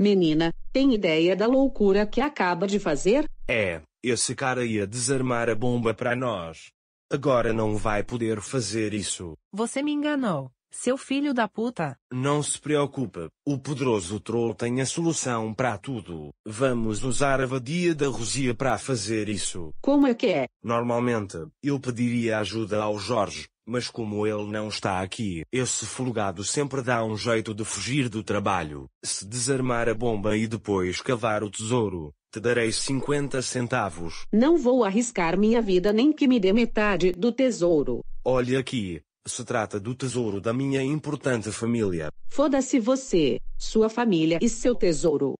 Menina, tem ideia da loucura que acaba de fazer? É, esse cara ia desarmar a bomba para nós. Agora não vai poder fazer isso. Você me enganou, seu filho da puta. Não se preocupa, o poderoso troll tem a solução para tudo. Vamos usar a vadia da Rosia para fazer isso. Como é que é? Normalmente, eu pediria ajuda ao Jorge, mas como ele não está aqui, esse folgado sempre dá um jeito de fugir do trabalho. Se desarmar a bomba e depois cavar o tesouro, te darei 50 centavos. Não vou arriscar minha vida nem que me dê metade do tesouro. Olha aqui, se trata do tesouro da minha importante família. Foda-se você, sua família e seu tesouro.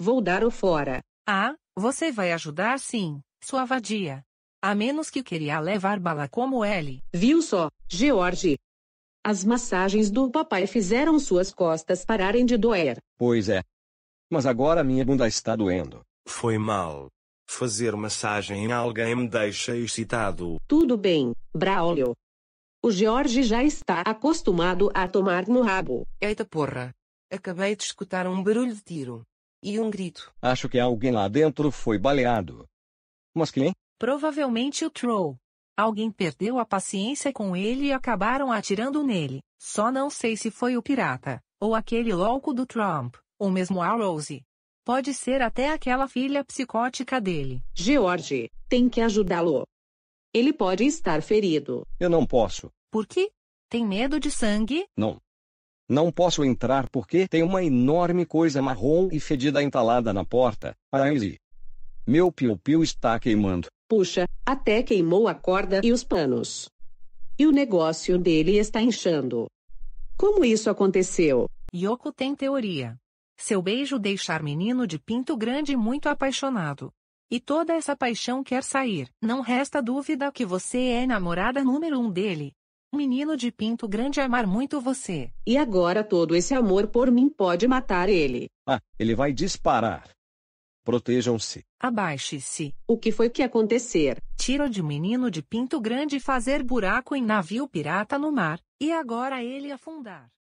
Vou dar o fora. Ah, você vai ajudar sim, sua vadia. A menos que queria levar bala como ele. Viu só, George? As massagens do papai fizeram suas costas pararem de doer. Pois é. Mas agora minha bunda está doendo. Foi mal. Fazer massagem em alguém me deixa excitado. Tudo bem, Braulio. O George já está acostumado a tomar no rabo. Eita porra. Acabei de escutar um barulho de tiro. E um grito. Acho que alguém lá dentro foi baleado. Mas quem? Provavelmente o Troll. Alguém perdeu a paciência com ele e acabaram atirando nele. Só não sei se foi o pirata, ou aquele louco do Trump, ou mesmo a Rose. Pode ser até aquela filha psicótica dele. George, tem que ajudá-lo. Ele pode estar ferido. Eu não posso. Por quê? Tem medo de sangue? Não. Não posso entrar porque tem uma enorme coisa marrom e fedida entalada na porta. Ailey. Meu piu-piu está queimando. Puxa, até queimou a corda e os panos. E o negócio dele está inchando. Como isso aconteceu? Yoko tem teoria. Seu beijo deixar menino de pinto grande muito apaixonado. E toda essa paixão quer sair. Não resta dúvida que você é namorada número um dele. Menino de pinto grande amar muito você. E agora todo esse amor por mim pode matar ele. Ah, ele vai disparar. Protejam-se. Abaixe-se. O que foi que acontecer? Tiro de menino de Pinto Grande fazer buraco em navio pirata no mar, e agora ele afundar.